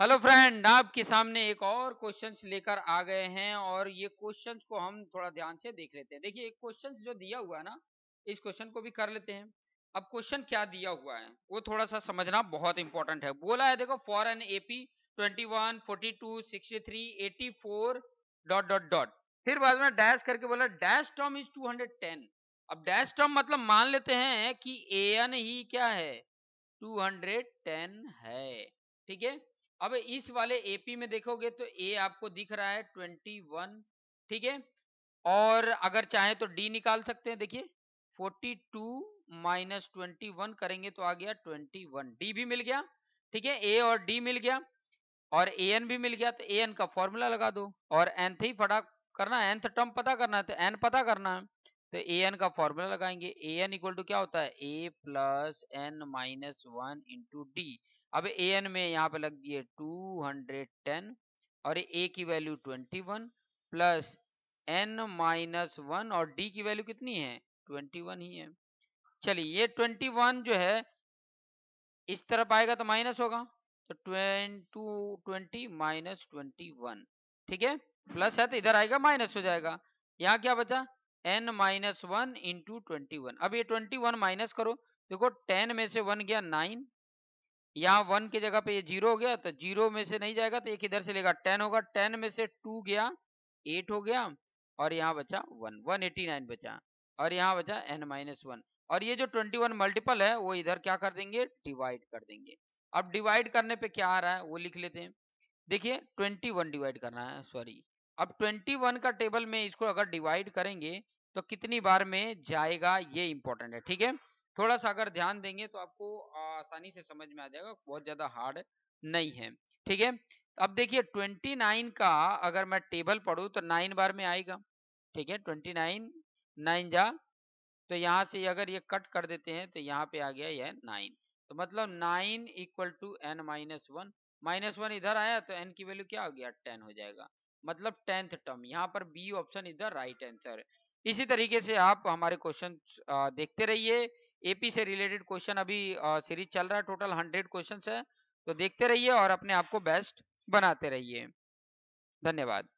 hello friend आपके सामने एक और क्वेश्चंस लेकर आ गए हैं और ये क्वेश्चंस को हम थोड़ा ध्यान से देख लेते हैं देखिए एक क्वेश्चंस जो दिया हुआ है ना इस क्वेश्चन को भी कर लेते हैं अब क्वेश्चन क्या दिया हुआ है वो थोड़ा सा समझना बहुत इंपॉर्टेंट है बोला है देखो for an AP twenty one dot dot dot फिर बाद में डैश करके बोला dash term is two hundred ten अब डैश टर्म मतलब मान लेते हैं कि ए एन ही क्या है टू हंड्रेड टेन है ठीक है अब इस वाले एपी में देखोगे तो ए आपको दिख रहा है ट्वेंटी वन ठीक है और अगर चाहे तो डी निकाल सकते हैं देखिए forty two minus twenty one करेंगे तो आ गया ट्वेंटी वन डी भी मिल गया ठीक है ए और डी मिल गया और ए एन भी मिल गया तो ए एन का फॉर्मूला लगा दो और एंथ ही फटा करना एंथ टर्म पता करना है तो एन पता करना है तो ए एन का फॉर्मूला लगाएंगे ए एन इक्वल टू क्या होता है A plus N minus one into D अब ए एन में यहाँ पे लग दिए टू हंड्रेड टेन और ए की value twenty one plus N minus one और डी की वैल्यू कितनी है ट्वेंटी वन ही है चलिए ये ट्वेंटी वन जो है इस तरफ आएगा तो माइनस होगा तो twenty twenty minus twenty one ठीक है प्लस है तो इधर आएगा माइनस हो जाएगा यहाँ क्या बचा N minus one into twenty one अब ये ट्वेंटी वन माइनस करो देखो टेन में से वन गया नाइन यहाँ वन की जगह पे ये जीरो हो गया तो जीरो में से नहीं जाएगा तो एक इधर से लेगा टेन होगा टेन में से टू गया एट हो गया और यहाँ बचा वन वन एटी नाइन बचा और यहाँ बचा एन माइनस वन और ये जो ट्वेंटी वन मल्टीपल है वो इधर क्या कर देंगे डिवाइड कर देंगे अब डिवाइड करने पे क्या आ रहा है वो लिख लेते हैं देखिए ट्वेंटी वन डिवाइड करना है सॉरी अब ट्वेंटी वन का टेबल में इसको अगर डिवाइड करेंगे तो कितनी बार में जाएगा ये इंपॉर्टेंट है ठीक है थोड़ा सा अगर ध्यान देंगे तो आपको आसानी से समझ में आ जाएगा बहुत ज्यादा हार्ड नहीं है ठीक है अब देखिए 29 का अगर मैं टेबल पढ़ू तो नाइन बार में आएगा ठीक है 29 नाइन नाइन जा तो यहां से अगर ये कट कर देते हैं तो यहाँ पे आ गया यह नाइन तो मतलब nine equal to N minus one minus one इधर आया तो एन की वैल्यू क्या हो गया टेन हो जाएगा मतलब टेंथ टर्म यहाँ पर बी ऑप्शन इधर राइट आंसर है इसी तरीके से आप हमारे क्वेश्चन देखते रहिए एपी से रिलेटेड क्वेश्चन अभी सीरीज चल रहा है टोटल हंड्रेड क्वेश्चन है तो देखते रहिए और अपने आप को बेस्ट बनाते रहिए धन्यवाद